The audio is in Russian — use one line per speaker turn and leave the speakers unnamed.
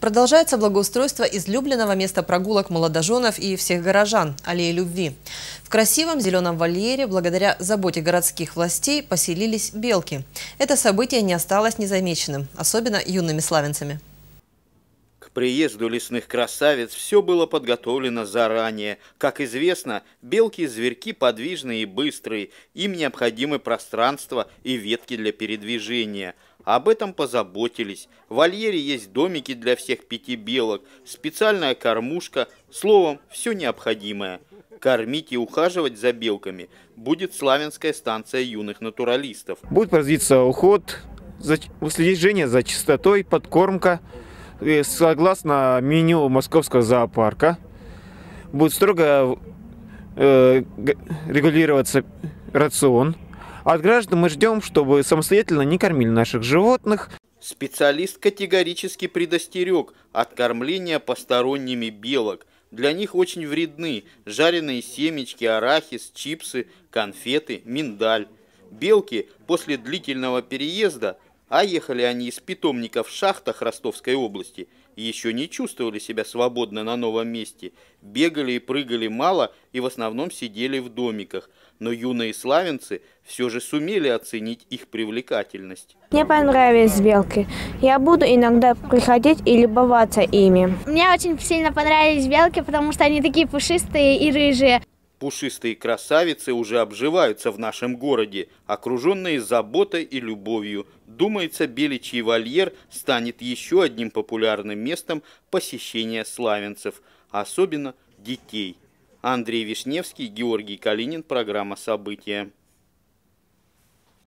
Продолжается благоустройство излюбленного места прогулок молодоженов и всех горожан – Аллеи Любви. В красивом зеленом вольере, благодаря заботе городских властей, поселились белки. Это событие не осталось незамеченным, особенно юными славянцами.
К приезду лесных красавиц все было подготовлено заранее. Как известно, белки и зверьки подвижные и быстрые. Им необходимы пространство и ветки для передвижения – об этом позаботились. В вольере есть домики для всех пяти белок, специальная кормушка, словом, все необходимое. Кормить и ухаживать за белками будет славянская станция юных натуралистов.
Будет производиться уход, услежение за чистотой, подкормка. И согласно меню московского зоопарка, будет строго э, регулироваться рацион от граждан мы ждем, чтобы самостоятельно не кормили наших животных.
Специалист категорически предостерег от кормления посторонними белок. Для них очень вредны жареные семечки, арахис, чипсы, конфеты, миндаль. Белки после длительного переезда – а ехали они из питомника в шахтах Ростовской области, еще не чувствовали себя свободно на новом месте, бегали и прыгали мало и в основном сидели в домиках. Но юные славянцы все же сумели оценить их привлекательность.
Мне понравились белки. Я буду иногда приходить и любоваться ими. Мне очень сильно понравились белки, потому что они такие пушистые и рыжие.
Пушистые красавицы уже обживаются в нашем городе, окруженные заботой и любовью. Думается, Беличий вольер станет еще одним популярным местом посещения славянцев, особенно детей. Андрей Вишневский, Георгий Калинин, программа «События».